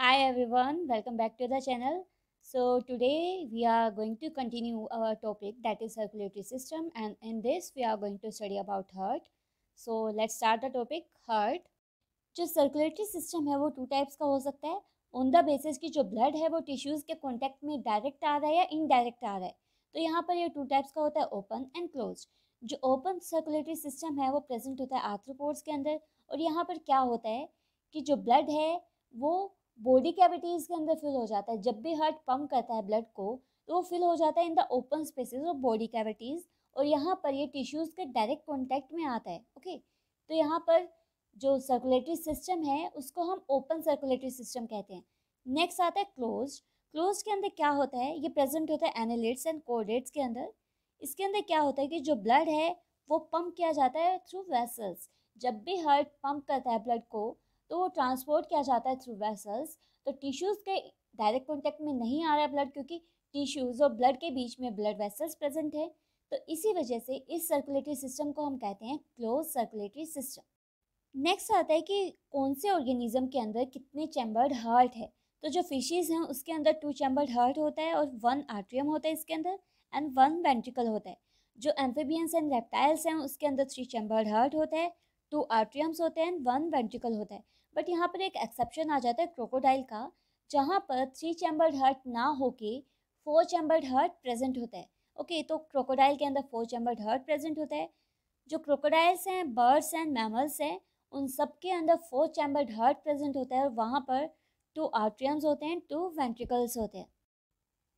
hi everyone welcome back to the channel so today we are going to continue our topic that is circulatory system and in this we are going to study about heart so let's start the topic heart जो circulatory system है वो two types का हो सकता है on the basis की जो blood है वो टिश्यूज़ के कॉन्टैक्ट में डायरेक्ट आ रहा है या इनडायरेक्ट आ रहा है तो यहाँ पर ये टू टाइप्स का होता है ओपन एंड क्लोज जो ओपन सर्कुलेटरी सिस्टम है वो प्रेजेंट होता है आर्थ्रोपोड्स के अंदर और यहाँ पर क्या होता है कि जो ब्लड है वो बॉडी कैविटीज़ के अंदर फिल हो जाता है जब भी हार्ट पम्प करता है ब्लड को तो वो फिल हो जाता है in the open spaces of body cavities और यहाँ पर ये टिश्यूज़ के डायरेक्ट कॉन्टैक्ट में आता है ओके तो यहाँ पर जो सर्कुलेटरी सिस्टम है उसको हम ओपन सर्कुलेटरी सिस्टम कहते हैं नेक्स्ट आता है क्लोज क्लोज के अंदर क्या होता है ये प्रेजेंट होता है एनालिट्स एंड कोडेट्स के अंदर इसके अंदर क्या होता है कि जो ब्लड है वो पंप किया जाता है थ्रू वेसल्स जब भी हार्ट पंप करता है ब्लड को तो वो ट्रांसपोर्ट किया जाता है थ्रू वेसल्स तो टिश्यूज़ के डायरेक्ट कॉन्टेक्ट में नहीं आ रहा है ब्लड क्योंकि टिश्यूज़ और ब्लड के बीच में ब्लड वेसल्स प्रेजेंट है तो इसी वजह से इस सर्कुलेटरी सिस्टम को हम कहते हैं क्लोज सर्कुलेटरी सिस्टम नेक्स्ट आता है कि कौन से ऑर्गेनिज्म के अंदर कितने चैम्बर्ड हार्ट है तो जो फिशेज़ हैं उसके अंदर टू चैम्बर्ड हार्ट होता है और वन आर्ट्रियम होता है इसके अंदर एंड वन वेंट्रिकल होता है जो एम्फेबियंस एंड रेप्टाइल्स हैं उसके अंदर थ्री चैम्बर्ड हार्ट होता है टू आर्ट्रियम्स होते हैं वन वेंट्रिकल होता है बट यहाँ पर एक एक्सेप्शन आ जाता है क्रोकोडाइल का जहाँ पर थ्री चैम्बर्ड हर्ट ना होके फोर चैम्बर्ड हर्ट प्रेजेंट होता है ओके okay, तो क्रोकोडाइल के अंदर फोर चैम्बर्ड हर्ट प्रेजेंट होता है जो क्रोकोडाइल्स हैं बर्ड्स एंड मैमल्स हैं उन सब के अंदर फोर चैम्बर्ड हर्ट प्रेजेंट होता है और वहाँ पर टू आर्ट्रियम्स होते हैं टू वेंट्रिकल्स होते हैं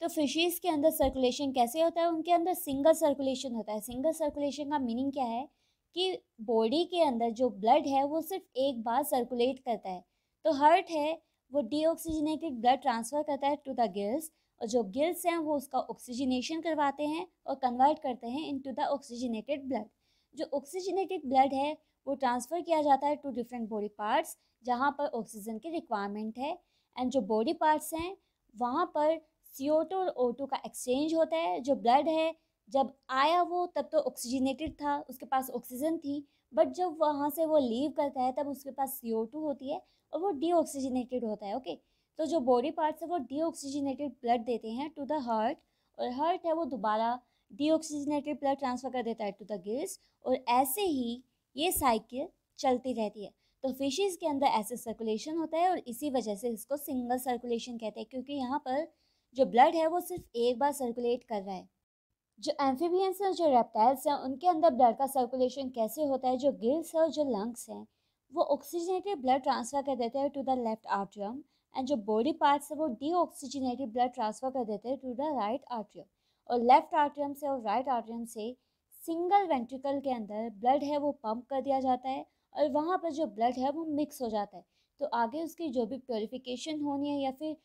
तो फिशीज़ के अंदर सर्कुलेशन कैसे होता है उनके अंदर सिंगल सर्कुलेशन होता है सिंगल सर्कुलेशन का मीनिंग क्या है कि बॉडी के अंदर जो ब्लड है वो सिर्फ एक बार सर्कुलेट करता है तो हर्ट है वो डीऑक्सीजनेटेड ब्लड ट्रांसफ़र करता है टू द गिल्स और जो गिल्स हैं वो उसका ऑक्सीजनेशन करवाते हैं और कन्वर्ट करते हैं into the oxygenated blood जो ऑक्सीजनेटेड ब्लड है वो ट्रांसफ़र किया जाता है टू डिफरेंट बॉडी पार्ट्स जहाँ पर ऑक्सीजन की रिक्वायरमेंट है एंड जो बॉडी पार्ट्स हैं वहाँ पर सी ओ टू और ओ टू का एक्सचेंज होता है जो ब्लड है जब आया वो तब तो ऑक्सीजनेटेड था उसके पास ऑक्सीजन थी बट जब वहाँ से वो लीव करता है तब उसके पास सी होती है और वो ऑक्सीजनेटेड होता है ओके तो जो बॉडी पार्ट्स है वो ऑक्सीजनेटेड ब्लड देते हैं टू द हार्ट और हार्ट है वो दोबारा ऑक्सीजनेटेड ब्लड ट्रांसफ़र कर देता है टू द गिल्स और ऐसे ही ये साइकिल चलती रहती है तो फिशेज के अंदर ऐसे सर्कुलेशन होता है और इसी वजह से इसको सिंगल सर्कुलेशन कहते हैं क्योंकि यहाँ पर जो ब्लड है वो सिर्फ एक बार सर्कुलेट कर रहा है जो एम्फीबियंस हैं जो रेप्टाइल्स हैं उनके अंदर ब्लड का सर्कुलेशन कैसे होता है जो गिल्स हैं और जो लंग्स हैं वो ऑक्सीजनेटेड ब्लड ट्रांसफ़र कर देते हैं to the left atrium and जो बॉडी पार्ट्स है वो डी ऑक्सीजनेटेड ब्लड ट्रांसफ़र कर देते हैं टू द राइट आर्ट्रियम और लेफ्ट आर्ट्रियम से और राइट आर्ट्रियम से सिंगल वेंट्रिकल के अंदर ब्लड है वो पम्प कर दिया जाता है और वहाँ पर जो ब्लड है वो मिक्स हो जाता है तो आगे उसकी जो भी प्योरीफिकेशन होनी है या फिर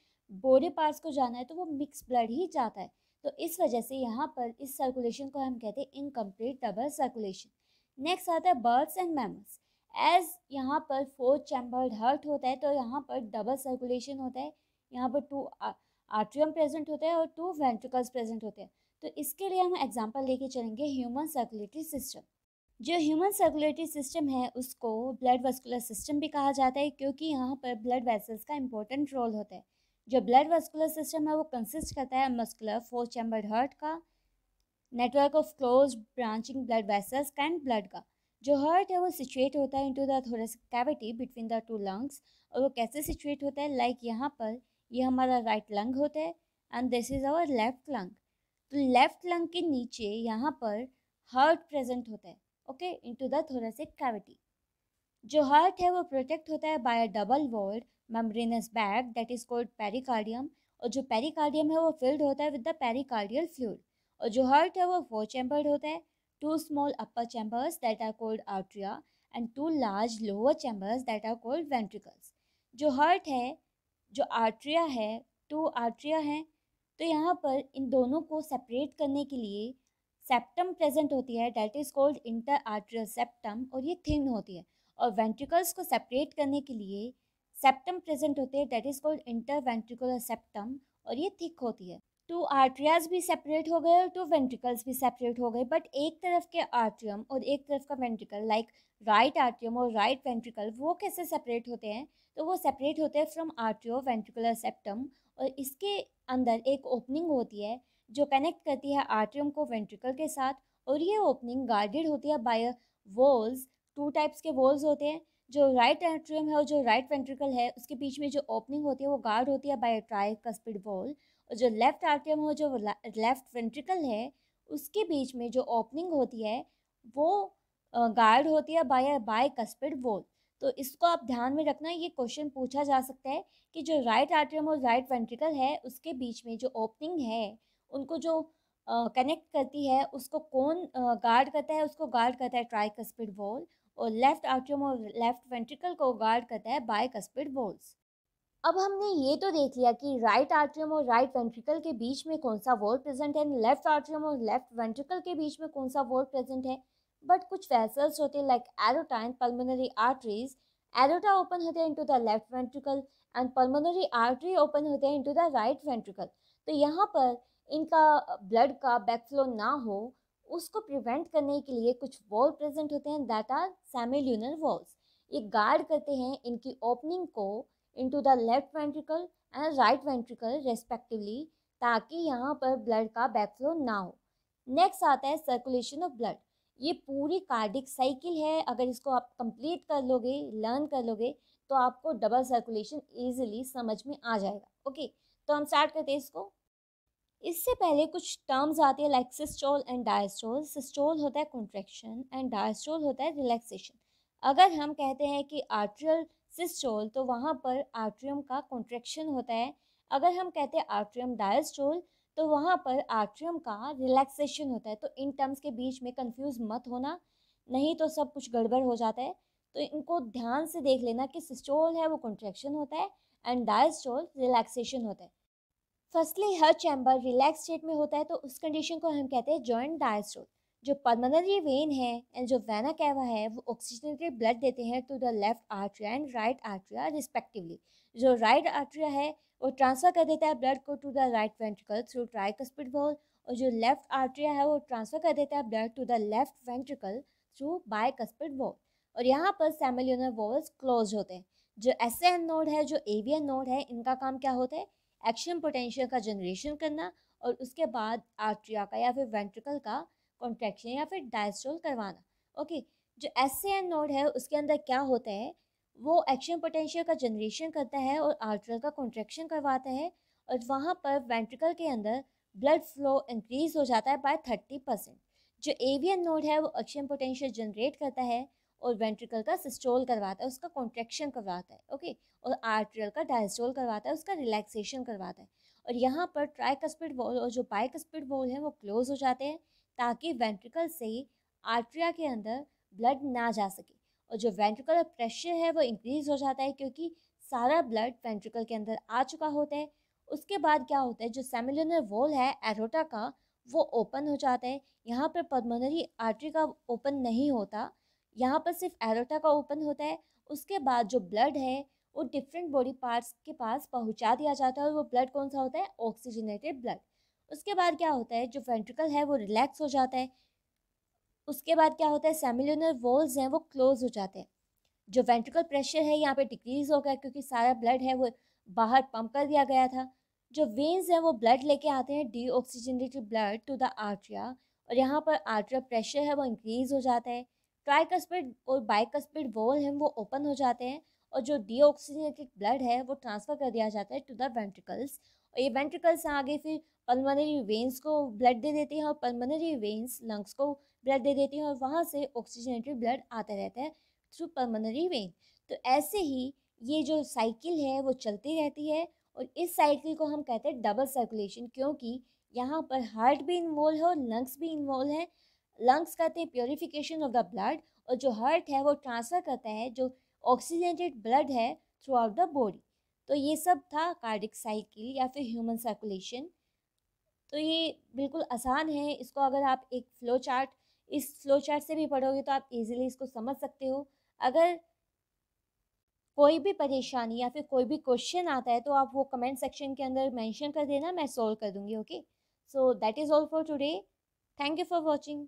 बॉडी पार्ट्स को जाना है तो वो मिक्स ब्लड ही जाता है तो इस वजह से यहाँ पर इस सर्कुलेशन को हम कहते हैं इनकम्प्लीट डबल सर्कुलेशन नेक्स्ट आता है बर्ड्स एंड मैमल्स एज यहाँ पर फोर्थ चैम्बर्ड हर्ट होता है तो यहाँ पर डबल सर्कुलेशन होता है यहाँ पर टू आर्ट्रियम प्रेजेंट होता है और टू वेंट्रिकल्स प्रेजेंट होते हैं तो इसके लिए हम एग्जाम्पल लेके चलेंगे ह्यूमन सर्कुलेटरी सिस्टम जो ह्यूमन सर्कुलेटरी सिस्टम है उसको ब्लड वेस्कुलर सिस्टम भी कहा जाता है क्योंकि यहाँ पर ब्लड वेसल्स का इंपॉर्टेंट रोल होता है जो ब्लड वस्कुलर सिस्टम है वो कंसिस्ट करता है मस्कुलर फोर चैम्बर्ड हर्ट का network of close branching blood vessels and blood का जो हर्ट है वो सिचुएट होता है इनटू द सा cavity between the two lungs और वो कैसे सिचुएट होता है लाइक like यहाँ पर ये हमारा राइट right लंग होता है and this is our left lung तो लेफ्ट लंग के नीचे यहाँ पर हर्ट प्रेजेंट होता है ओके इनटू द सा कैविटी जो हार्ट है वो प्रोटेक्ट होता है by a double walled membranous bag that is called pericardium और जो पेरिकार्डियम है वो फिल्ड होता है विद द पेरिकार्डियल फ्लूड और जो हार्ट है वो फोर चैम्बर्ड होता है two small upper chambers that are called atria and two large lower chambers that are called ventricles जो हार्ट है जो आर्ट्रिया है टू आर्ट्रिया हैं तो यहाँ पर इन दोनों को सेपरेट करने के लिए सेप्टम प्रेजेंट होती है that is called interatrial septum और ये थिन होती है और वेंट्रिकल्स को सेपरेट करने के लिए सेप्टम प्रेजेंट होते हैं that is called interventricular septum और ये थिक होती है तो आर्ट्रियाज भी सेपरेट हो गए और टू तो वेंट्रिकल्स भी सेपरेट हो गए बट एक तरफ के आर्ट्रियम और एक तरफ का वेंट्रिकल लाइक राइट आर्ट्रियम और राइट वेंट्रिकल वो कैसे सेपरेट होते हैं तो वो सेपरेट होते हैं फ्रॉम आर्ट्रियो वेंट्रिकुलर सेप्टम और इसके अंदर एक ओपनिंग होती है जो कनेक्ट करती है आर्ट्रियम को वेंट्रिकल के साथ और ये ओपनिंग गार्डेड होती है बाय वॉल्स टू टाइप्स के वॉल्स होते हैं जो राइट एट्रियम है और जो राइट वेंट्रिकल है उसके बीच में जो ओपनिंग होती है वो गार्ड होती है बाय ट्राई कस्पिड वॉल और जो लेफ्ट आर्ट्रियम और जो लेफ्ट वेंट्रिकल है उसके बीच में जो ओपनिंग होती है वो गार्ड होती है बाय बाय कस्पिड वॉल तो इसको आप ध्यान में रखना ये क्वेश्चन पूछा जा सकता है कि जो राइट आर्ट्रियम और राइट वेंट्रिकल है उसके बीच में जो ओपनिंग है उनको जो कनेक्ट करती है उसको कौन गार्ड करता है उसको गार्ड करता है ट्राई कस्पिड वॉल और लेफ्ट आर्ट्रियम और लेफ्ट वेंट्रिकल को गार्ड करता है बाय कस्पिड वोल्स अब हमने ये तो देख लिया कि राइट आर्ट्रियम और राइट वेंट्रिकल के बीच में कौन सा वोल प्रेजेंट है लेफ्ट आर्ट्रियम और लेफ्ट वेंट्रिकल के बीच में कौन सा वोल प्रेजेंट है बट कुछ वेसल्स होते हैं like aorta and pulmonary arteries aorta open होते हैं into the left ventricle and pulmonary artery open होते हैं इनटू द राइट वेंट्रिकल तो यहाँ पर इनका ब्लड का बैकफ्लो ना हो उसको प्रिवेंट करने के लिए कुछ वॉल प्रेजेंट होते हैं दैट आर सेमिल्यूनर वॉल्स ये गार्ड करते हैं इनकी ओपनिंग को into the left ventricle and right ventricle respectively ताकि यहाँ पर ब्लड का बैकफ्लो ना हो नेक्स्ट आता है सर्कुलेशन ऑफ ब्लड ये पूरी कार्डिक साइकिल है अगर इसको आप कंप्लीट कर लोगे लर्न कर लोगे तो आपको डबल सर्कुलेशन ईजिली समझ में आ जाएगा ओके तो हम स्टार्ट करते हैं इसको इससे पहले कुछ टर्म्स आती है like systole and diastole systole होता है कॉन्ट्रेक्शन एंड डायस्टोल होता है रिलैक्सेशन अगर हम कहते हैं कि आर्ट्रियल सिस्टोल तो वहाँ पर आर्ट्रियम का कॉन्ट्रेक्शन होता है अगर हम कहते हैं आर्ट्रियम डायस्टोल तो वहाँ पर आर्ट्रियम का रिलैक्सेशन होता है तो इन टर्म्स के बीच में कंफ्यूज मत होना नहीं तो सब कुछ गड़बड़ हो जाता है तो इनको ध्यान से देख लेना कि सिस्टोल है वो कॉन्ट्रेक्शन होता है एंड डायस्टोल रिलैक्सेशन होता है फर्स्टली हर चैम्बर रिलैक्स स्टेट में होता है तो उस कंडीशन को हम कहते हैं जॉइंट डायस्ट्रोल जो पर्मनरी वेन है एंड जो वैना कैवा है वो ऑक्सीजनेटेड ब्लड देते हैं to the left atria and right atria respectively जो राइट आर्ट्रिया है वो ट्रांसफ़र कर देता है ब्लड को to the right ventricle through tricuspid valve और जो लेफ्ट आर्ट्रिया है वो ट्रांसफ़र कर देता है blood to the left ventricle through bicuspid valve और यहाँ पर सेमिलियनर वॉल्स क्लोज होते हैं जो एस एन नोड है जो एवियन नोड है इनका काम क्या होता है एक्शन पोटेंशियल का जनरेशन करना और उसके बाद आर्ट्रिया का या फिर वेंट्रिकल का कॉन्ट्रैक्शन या फिर डायस्ट्रोल करवाना ओके जो एस सी एन नोड है उसके अंदर क्या होता है वो एक्शन पोटेंशियल का जनरेशन करता है और आर्ट्रियल का कॉन्ट्रैक्शन करवाता है और वहाँ पर वेंट्रिकल के अंदर ब्लड फ्लो इंक्रीज हो जाता है बाय थर्टी परसेंट जो एवियन नोड है वो एक्शन पोटेंशियल जनरेट करता है और वेंट्रिकल का सिस्टोल करवाता है उसका कॉन्ट्रेक्शन करवाता है ओके और आर्ट्रियल का डायस्टोल करवाता है उसका रिलैक्सेशन करवाता है और यहाँ पर ट्राइकस्पिड वॉल और जो बाइकस्पिड वॉल है वो क्लोज हो जाते हैं ताकि वेंट्रिकल से आर्ट्रिया के अंदर ब्लड ना जा सके और जो वेंट्रिकल प्रेशर है वो इंक्रीज हो जाता है क्योंकि सारा ब्लड वेंट्रिकल के अंदर आ चुका होता है उसके बाद क्या होता है जो सेमिलनर वॉल है एरोटा का वो ओपन हो जाता है यहाँ पर पदमनरी आर्ट्री का ओपन नहीं होता यहाँ पर सिर्फ एरोटा का ओपन होता है उसके बाद जो ब्लड है वो डिफरेंट बॉडी पार्ट्स के पास पहुँचा दिया जाता है और वो ब्लड कौन सा होता है ऑक्सीजनेटेड ब्लड उसके बाद क्या होता है जो वेंट्रिकल है वो रिलैक्स हो जाता है उसके बाद क्या होता है सेमिलोनर वॉल्स हैं वो क्लोज हो जाते हैं जो वेंट्रिकल प्रेशर है यहाँ पे डिक्रीज हो गया क्योंकि सारा ब्लड है वो बाहर पंप कर दिया गया था जो वेन्स हैं वो ब्लड लेके आते हैं deoxygenated blood to the atria और यहाँ पर आर्ट्रिया प्रेशर है वो इंक्रीज़ हो जाता है ट्राई कस्पिड और बाई कस्पिड वॉल हैं वो ओपन हो जाते हैं और जो डीऑक्सीजनेटेड ब्लड है वो ट्रांसफ़र कर दिया जाता है टू द वेंट्रिकल्स और ये वेंट्रिकल्स आगे फिर पल्मोनरी वेंस को ब्लड दे देते हैं और पल्मोनरी वेंस लंग्स को ब्लड दे देती हैं और वहाँ से ऑक्सीजनेटेड ब्लड आता रहता है थ्रू पल्मोनरी वेन तो ऐसे ही ये जो साइकिल है वो चलती रहती है और इस साइकिल को हम कहते हैं डबल सर्कुलेशन क्योंकि यहाँ पर हार्ट भी इन्वॉल्व है और लंग्स भी इन्वॉल्व है लंग्स करते हैं प्योरीफिकेशन ऑफ द ब्लड और जो हार्ट है वो ट्रांसफ़र करता है जो ऑक्सीजनेटेड ब्लड है थ्रू आउट द बॉडी तो ये सब था कार्डिक साइकिल या फिर ह्यूमन सर्कुलेशन तो ये बिल्कुल आसान है इसको अगर आप एक फ्लो चार्ट इस फ्लो चार्ट से भी पढ़ोगे तो आप इजीली इसको समझ सकते हो अगर कोई भी परेशानी या फिर कोई भी क्वेश्चन आता है तो आप वो कमेंट सेक्शन के अंदर मेंशन कर देना मैं सॉल्व कर दूँगी okay so that is all for today thank you for watching